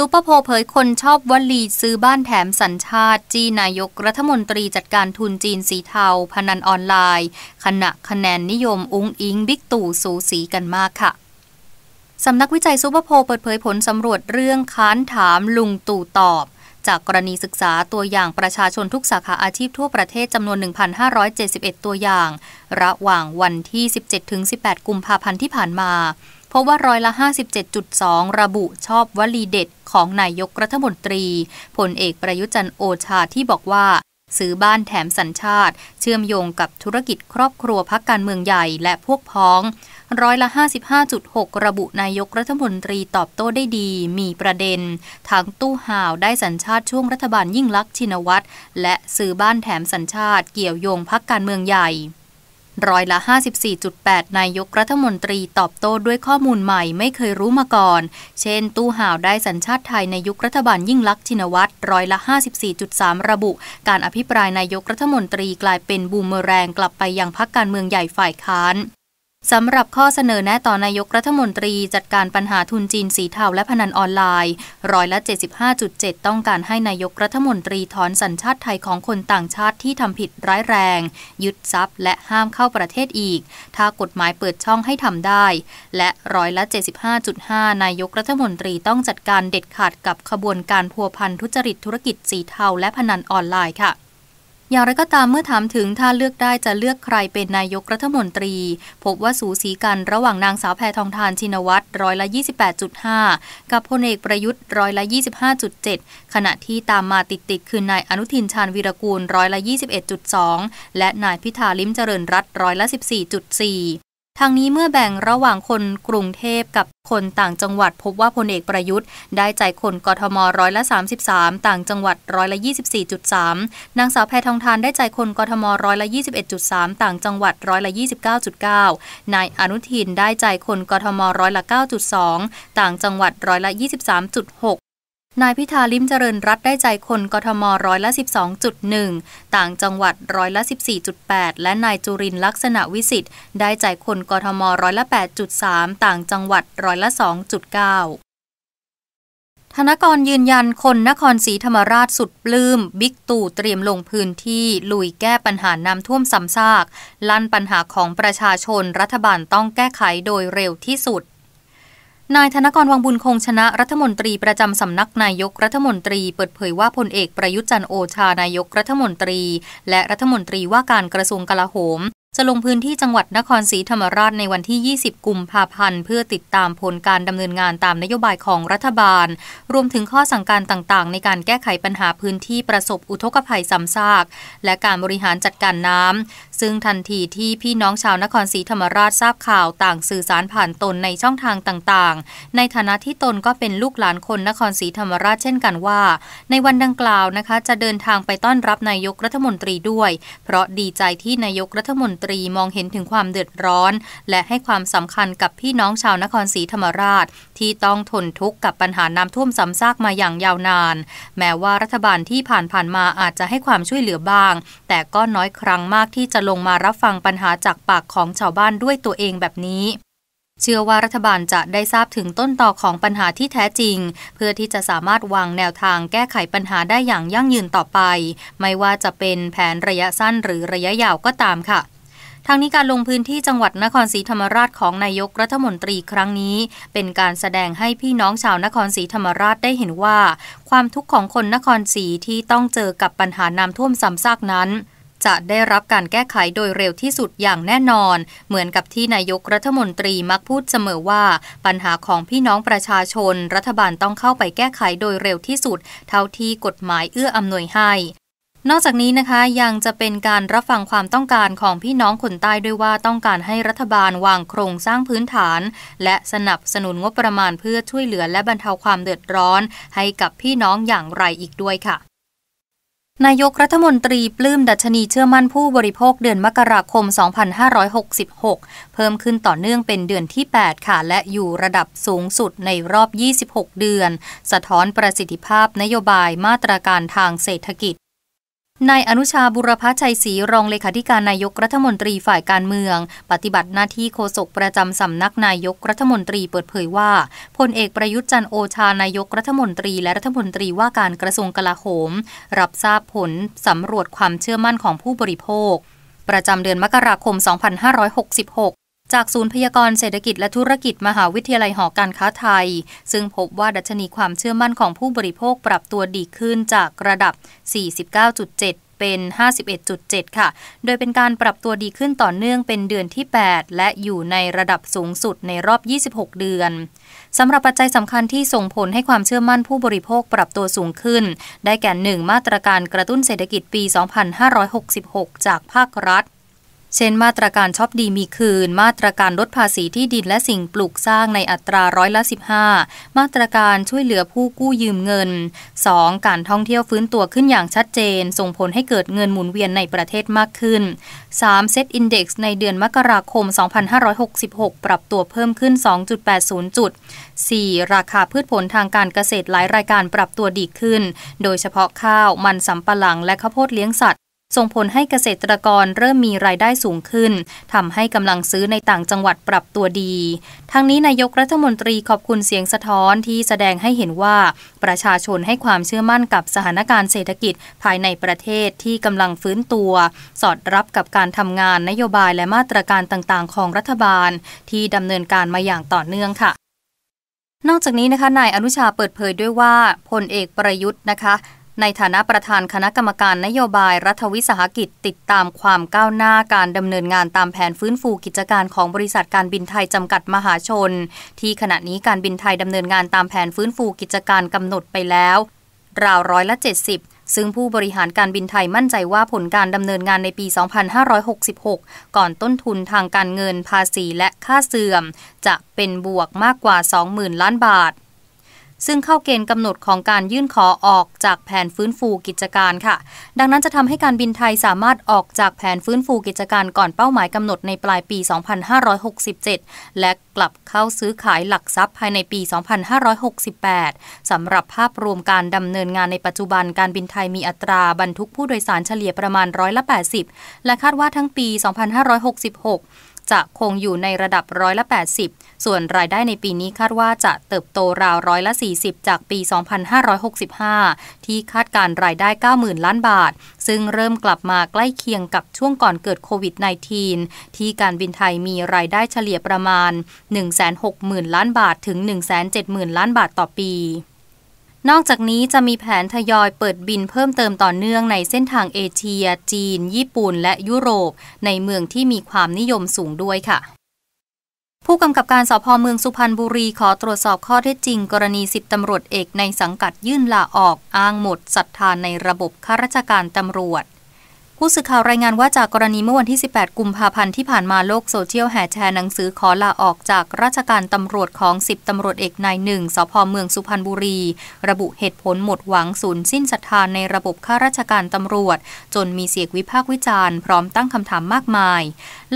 ซูเปอร์โพเผยคนชอบวลีซื้อบ้านแถมสัญชาติ จีนายกรัฐมนตรีจัดการทุนจีนสีเทา พนันออนไลน์ ขณะคะแนนนิยม อุ้งอิงบิ๊กตู่สูสีกันมากค่ะสำนักวิจัยซูเปอร์โพเปิดเผยผลสำรวจเรื่องค้านถามลุงตู่ตอบ จากกรณีศึกษาตัวอย่างประชาชนทุกสาขาอาชีพทั่วประเทศจำนวน 1,571 ตัวอย่าง ระหว่างวันที่ 17-18 กุมภาพันธ์ที่ผ่านมาเพราะว่าร้อยละ 57.2 ระบุชอบวลีเด็ดของนายกรัฐมนตรี ผลเอกประยุจันโอชาที่บอกว่า ซื้อบ้านแถมสัญชาติเชื่อมโยงกับธุรกิจครอบครัวพักการเมืองใหญ่และพวกพ้อง ร้อยละ 55.6 ระบุนายกรัฐมนตรีตอบโต้ได้ดีมีประเด็น ทั้งตู้ห่าวได้สัญชาติช่วงรัฐบาลยิ่งลักษณ์ชินวัตรและซื้อบ้านแถมสัญชาติเกี่ยวโยงพักการเมืองใหญ่ร้อยละ 54.8 นายกรัฐมนตรีตอบโต้ด้วยข้อมูลใหม่ไม่เคยรู้มาก่อน เช่น ตู้ห่าวได้สัญชาติไทยในยุครัฐบาลยิ่งลักษณ์ชินวัตร ร้อยละ 54.3 ระบุ การอภิปรายนายกรัฐมนตรีกลายเป็นบูมเมอแรงกลับไปยังพักการเมืองใหญ่ฝ่ายค้านสำหรับข้อเสนอแนะต่อนายกรัฐมนตรีจัดการปัญหาทุนจีนสีเทาและพนันออนไลน์ร้อยละ 75.7 ต้องการให้นายกรัฐมนตรีถอนสัญชาติไทยของคนต่างชาติที่ทำผิดร้ายแรง ยึดทรัพย์ และห้ามเข้าประเทศอีก ถ้ากฎหมายเปิดช่องให้ทำได้ และร้อยละ75.5 นายกรัฐมนตรีต้องจัดการเด็ดขาดกับขบวนการพัวพันธุจริตธุรกิจสีเทา และพนันออนไลน์ค่ะอย่างไรก็ตามเมื่อถามถึงถ้าเลือกได้จะเลือกใครเป็นนายกรัฐมนตรี พบว่าสูสีกันระหว่างนางสาวแพทองทานชินวัตรร้อยละ28.5 กับพลเอกประยุทธ์ร้อยละ25.7 ขณะที่ตามมาติด ๆ คือนายอนุทินชาญวีรกูลร้อยละ21.2 และนายพิธาลิมเจริญรัตร้อยละ14.4ทางนี้เมื่อแบ่งระหว่างคนกรุงเทพกับคนต่างจังหวัดพบว่าพลเอกประยุทธ์ได้ใจคนกทมร้อยละ33 ต่างจังหวัดร้อยละ24.3นางสาวแพทองทานได้ใจคนกทมร้อยละ21.3 ต่างจังหวัดร้อยละ29.9นายอนุทินได้ใจคนกทมร้อยละ9.2 ต่างจังหวัดร้อยละ23.6นายพิธาลิมเจริญรัตได้ใจคนกทมร้อยละ12.1 ต่างจังหวัดร้อยละ14.8 และนายจุรินลักษณะวิสิทธิ์ได้ใจคนกทมร้อยละ8.3ต่างจังหวัดร้อยละ2.9 ธนกรยืนยันคนนครศรีธรรมราชสุดปลื้มบิ๊กตู่เตรียมลงพื้นที่ ลุยแก้ปัญหาน้ำท่วมซ้ำซาก ลั่นปัญหาของประชาชนรัฐบาลต้องแก้ไขโดยเร็วที่สุดนายธนกรวังบุญคงชนะรัฐมนตรีประจำสำนักนายกรัฐมนตรีเปิดเผยว่าพลเอกประยุทธ์จันโอชานายกรัฐมนตรี และรัฐมนตรีว่าการกระทรวงกลาโหมจะลงพื้นที่จังหวัดนครศรีธรรมราชในวันที่ 20 กุมภาพันธ์ เพื่อติดตามผลการดำเนินงานตามนโยบายของรัฐบาล รวมถึงข้อสั่งการต่างๆ ในการแก้ไขปัญหาพื้นที่ประสบอุทกภัยซ้ำซากและการบริหารจัดการน้ำซึ่งทันทีที่พี่น้องชาวนครศรีธรรมราชทราบข่าวต่างสื่อสารผ่านตนในช่องทางต่าง ๆ ในฐานะที่ตนก็เป็นลูกหลานคนนครศรีธรรมราชเช่นกันว่า ในวันดังกล่าวนะคะจะเดินทางไปต้อนรับนายกรัฐมนตรีด้วย เพราะดีใจที่นายกรัฐมนตรีรีมองเห็นถึงความเดือดร้อน และให้ความสำคัญกับ พี่น้องชาวนครศรีธรรมราช ที่ต้องทนทุกข์กับปัญหาน้ำท่วมซ้ำซากมาอย่างยาวนาน แม้ว่ารัฐบาลที่ผ่านผ่านมาอาจจะให้ความช่วยเหลือบ้าง แต่ก็น้อยครั้งมากที่จะลงมารับฟังปัญหาจากปากของชาวบ้านด้วยตัวเองแบบนี้ เชื่อว่ารัฐบาลจะได้ทราบถึงต้นตอของปัญหาที่แท้จริง เพื่อที่จะสามารถวางแนวทางแก้ไขปัญหาได้อย่างยั่งยืนต่อไป ไม่ว่าจะเป็นแผนระยะสั้นหรือระยะยาวก็ตามค่ะทางนี้การลงพื้นที่จังหวัดนครศรีธรรมราชของนายกรัฐมนตรีครั้งนี้ เป็นการแสดงให้พี่น้องชาวนครศรีธรรมราชได้เห็นว่า ความทุกข์ของคนนครศรีที่ต้องเจอกับปัญหาน้ำท่วมซ้ำซากนั้น จะได้รับการแก้ไขโดยเร็วที่สุดอย่างแน่นอน เหมือนกับที่นายกรัฐมนตรีมักพูดเสมอว่า ปัญหาของพี่น้องประชาชน รัฐบาลต้องเข้าไปแก้ไขโดยเร็วที่สุด เท่าที่กฎหมายเอื้ออำนวยให้นอกจากนี้นะคะ ยังจะเป็นการรับฟังความต้องการของพี่น้องคนใต้ด้วยว่าต้องการให้รัฐบาลวางโครงสร้างพื้นฐาน และสนับสนุนงบประมาณเพื่อช่วยเหลือ และบรรเทาความเดือดร้อนให้กับพี่น้องอย่างไรอีกด้วยค่ะ นายกรัฐมนตรีปลื้มดัชนีเชื่อมั่นผู้บริโภคเดือนมกราคม 2566 เพิ่มขึ้นต่อเนื่องเป็นเดือนที่ 8 ค่ะและอยู่ระดับสูงสุดในรอบ 26 เดือน สะท้อนประสิทธิภาพนโยบายมาตรการทางเศรษฐกิจนายอนุชาบุรพชัยศรีรองเลขาธิการนายกรัฐมนตรีฝ่ายการเมือง ปฏิบัติหน้าที่โฆษกประจำสำนักนายกรัฐมนตรีเปิดเผยว่าพลเอกประยุทธ์จันโอชานายกรัฐมนตรีและรัฐมนตรีว่าการกระทรวงกลาโหมรับทราบผลสำรวจความเชื่อมั่นของผู้บริโภค ประจำเดือนมกราคม 2566จากศูนย์พยากรณ์เศรษฐกิจและธุรกิจมหาวิทยาลัยหอการค้าไทย ซึ่งพบว่าดัชนีความเชื่อมั่นของผู้บริโภคปรับตัวดีขึ้นจากระดับ 49.7 เป็น 51.7 ค่ะ โดยเป็นการปรับตัวดีขึ้นต่อเนื่องเป็นเดือนที่ 8 และอยู่ในระดับสูงสุดในรอบ 26 เดือนสำหรับปัจจัยสำคัญที่ส่งผลให้ความเชื่อมั่นผู้บริโภคปรับตัวสูงขึ้น ได้แก่ 1 มาตรการกระตุ้นเศรษฐกิจปี 2566 จากภาครัฐเช่นมาตรการชอบดีมีคืน มาตรการลดภาษีที่ดินและสิ่งปลูกสร้างในอัตราร้อยละ15 มาตรการช่วยเหลือผู้กู้ยืมเงิน 2. การท่องเที่ยวฟื้นตัวขึ้นอย่างชัดเจน ส่งผลให้เกิดเงินหมุนเวียนในประเทศมากขึ้น 3. เซตอินเด็กซ์ในเดือนมกราคม 2566 ปรับตัวเพิ่มขึ้น 2.80 จุด 4. ราคาพืชผลทางการเกษตรหลายรายการปรับตัวดีขึ้น โดยเฉพาะข้าวมันสำปะหลังและข้าวโพดเลี้ยงสัตวส่งผลให้เกษตรกรเริ่มมีรายได้สูงขึ้นทำให้กำลังซื้อในต่างจังหวัดปรับตัวดี ทั้งนี้นายกรัฐมนตรีขอบคุณเสียงสะท้อนที่แสดงให้เห็นว่า ประชาชนให้ความเชื่อมั่นกับสถานการณ์เศรษฐกิจภายในประเทศที่กำลังฟื้นตัว สอดรับกับการทำงานนโยบายและมาตรการต่างๆ ของรัฐบาล ที่ดำเนินการมาอย่างต่อเนื่องค่ะ นอกจากนี้นะคะ นายอนุชาเปิดเผยด้วยว่าพลเอกประยุทธ์นะคะในฐานะประธานคณะกรรมการนโยบายรัฐวิสาหกิจ ติดตามความก้าวหน้าการดำเนินงานตามแผนฟื้นฟูกิจการของบริษัทการบินไทยจำกัดมหาชน ที่ขณะนี้การบินไทยดำเนินงานตามแผนฟื้นฟูกิจการกำหนดไปแล้วราวร้อยละ70 ซึ่งผู้บริหารการบินไทยมั่นใจว่าผลการดำเนินงานในปี 2566 ก่อนต้นทุนทางการเงินภาษีและค่าเสื่อม จะเป็นบวกมากกว่า 20,000 ล้านบาทซึ่งเข้าเกณฑ์กำหนดของการยื่นขอออกจากแผนฟื้นฟูกิจการค่ะ ดังนั้นจะทำให้การบินไทยสามารถออกจากแผนฟื้นฟูกิจการ ก่อนเป้าหมายกำหนดในปลายปี 2567 และกลับเข้าซื้อขายหลักทรัพย์ภายในปี 2568สำหรับภาพรวมการดำเนินงานในปัจจุบันการบินไทยมีอัตราบรรทุกผู้โดยสารเฉลี่ยประมาณร้อยละ80 และคาดว่าทั้งปี 2566จะคงอยู่ในระดับร้อยละ 80 ส่วนรายได้ในปีนี้คาดว่าจะเติบโตราวร้อยละ 40 จากปี 2565 ที่คาดการรายได้ 90,000 ล้านบาท ซึ่งเริ่มกลับมาใกล้เคียงกับช่วงก่อนเกิดโควิด -19 ที่การบินไทยมีรายได้เฉลี่ยประมาณ 160,000 ล้านบาทถึง 170,000 ล้านบาทต่อปีนอกจากนี้จะมีแผนทยอยเปิดบินเพิ่มเติมต่อเนื่องในเส้นทางเอเชียจีน ญี่ปุ่นและยุโรป ในเมืองที่มีความนิยมสูงด้วยค่ะ ผู้กำกับการสพเมืองสุพรรณบุรีขอตรวจสอบข้อเท็จจริงกรณีสิบตำรวจเอกในสังกัดยื่นลาออกอ้างหมดศรัทธานในระบบข้าราชการตำรวจผู้สื่อข่าวรายงานว่าจากกรณีเมื่อวันที่ 18 กุมภาพันธ์ที่ผ่านมาโลก โซเชียลแห่แชร์หนังสือขอลาออกจากราชการตำรวจของ 10 ตำรวจเอกนายหนึ่ง สพเมืองสุพรรณบุรี ระบุเหตุผลหมดหวังสูญสิ้นศรัทธานในระบบข้าราชการตำรวจ จนมีเสียงวิพากษ์วิจารณ์พร้อมตั้งคำถามมากมาย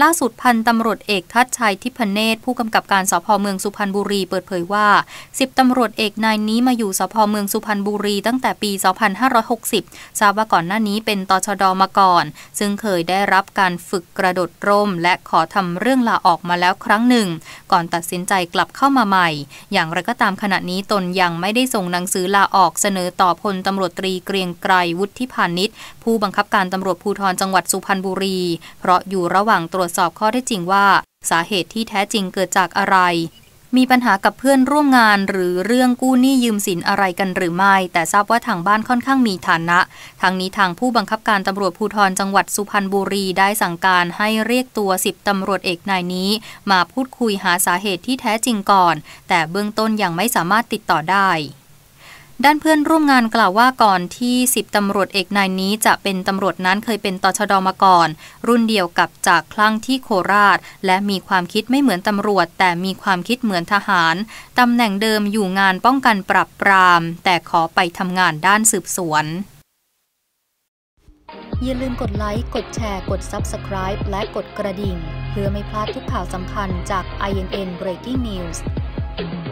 ล่าสุดพันตำรวจเอกทัชชัยทิพเนตรผู้กำกับการสพเมืองสุพรรณบุรีเปิดเผยว่า 10ตำรวจเอกนายนี้มาอยู่สพเมืองสุพรรณบุรีตั้งแต่ปี 2560ทราบว่าก่อนหน้านี้เป็นตชดมาก่อน่อนซึ่งเคยได้รับการฝึกกระโดดร่มและขอทำเรื่องลาออกมาแล้วครั้งหนึ่ง ก่อนตัดสินใจกลับเข้ามาใหม่ อย่างไรก็ตามขณะนี้ตนยังไม่ได้ส่งหนังสือลาออกเสนอต่อพลตำรวจตรีเกรียงไกรวุฒิพานิชผู้บังคับการตำรวจภูธรจังหวัดสุพรรณบุรี เพราะอยู่ระหว่างตรวจสอบข้อเท็จจริงว่า สาเหตุที่แท้จริงเกิดจากอะไรมีปัญหากับเพื่อนร่วมงานหรือเรื่องกู้หนี้ยืมสินอะไรกันหรือไม่ แต่ทราบว่าทางบ้านค่อนข้างมีฐานะทางนี้ทางผู้บังคับการตำรวจภูธรจังหวัดสุพรรณบุรีได้สั่งการให้เรียกตัวสิบตำรวจเอกนายนี้ มาพูดคุยหาสาเหตุที่แท้จริงก่อน แต่เบื้องต้นยังไม่สามารถติดต่อได้ด้านเพื่อนร่วมงานกล่าวว่าก่อนที่ 10ตำรวจเอกนายนี้จะเป็นตำรวจนั้นเคยเป็นตชดมาก่อน รุ่นเดียวกับจากคลั่งที่โคราช และมีความคิดไม่เหมือนตำรวจแต่มีความคิดเหมือนทหารตำแหน่งเดิมอยู่งานป้องกันปรับปราม แต่ขอไปทำงานด้านสืบสวนอย่าลืมกดไลค์กดแชร์กด Subscribe และกดกระดิ่ง เพื่อไม่พลาดทุกข่าวสำคัญจาก INN Breaking News